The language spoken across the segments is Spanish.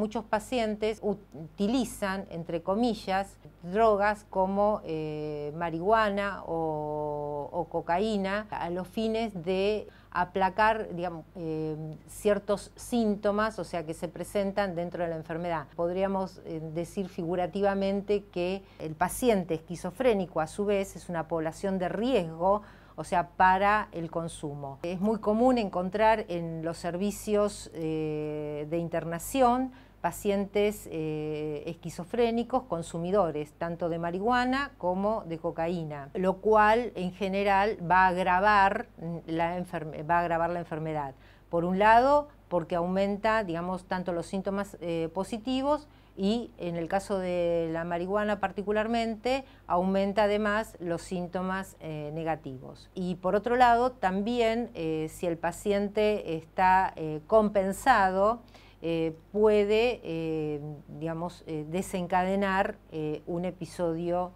Muchos pacientes utilizan, entre comillas, drogas como eh, marihuana o, cocaína a los fines de aplacar eh, ciertos síntomas, o sea, que se presentan dentro de la enfermedad. Podríamos eh, decir figurativamente que el paciente esquizofrénico, a su vez, es una población de riesgo o sea, para el consumo. Es muy común encontrar en los servicios eh, de internación pacientes eh, esquizofrénicos consumidores tanto de marihuana como de cocaína, lo cual en general va a agravar la, va agravar la enfermedad. Por un lado, porque aumenta, digamos, tanto los síntomas eh, positivos y en el caso de la marihuana particularmente, aumenta además los síntomas eh, negativos. Y por otro lado, también si el paciente está compensado, eh, puede, eh, digamos, eh, desencadenar un episodio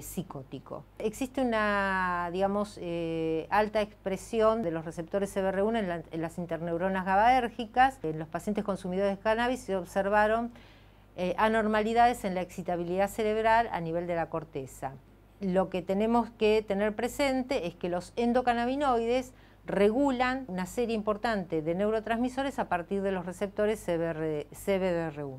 psicótico. Existe una, digamos, alta expresión de los receptores CBR1 en, las interneuronas GABAérgicas. En los pacientes consumidores de cannabis se observaron anormalidades en la excitabilidad cerebral a nivel de la corteza. Lo que tenemos que tener presente es que los endocannabinoides regulan una serie importante de neurotransmisores a partir de los receptores cb 1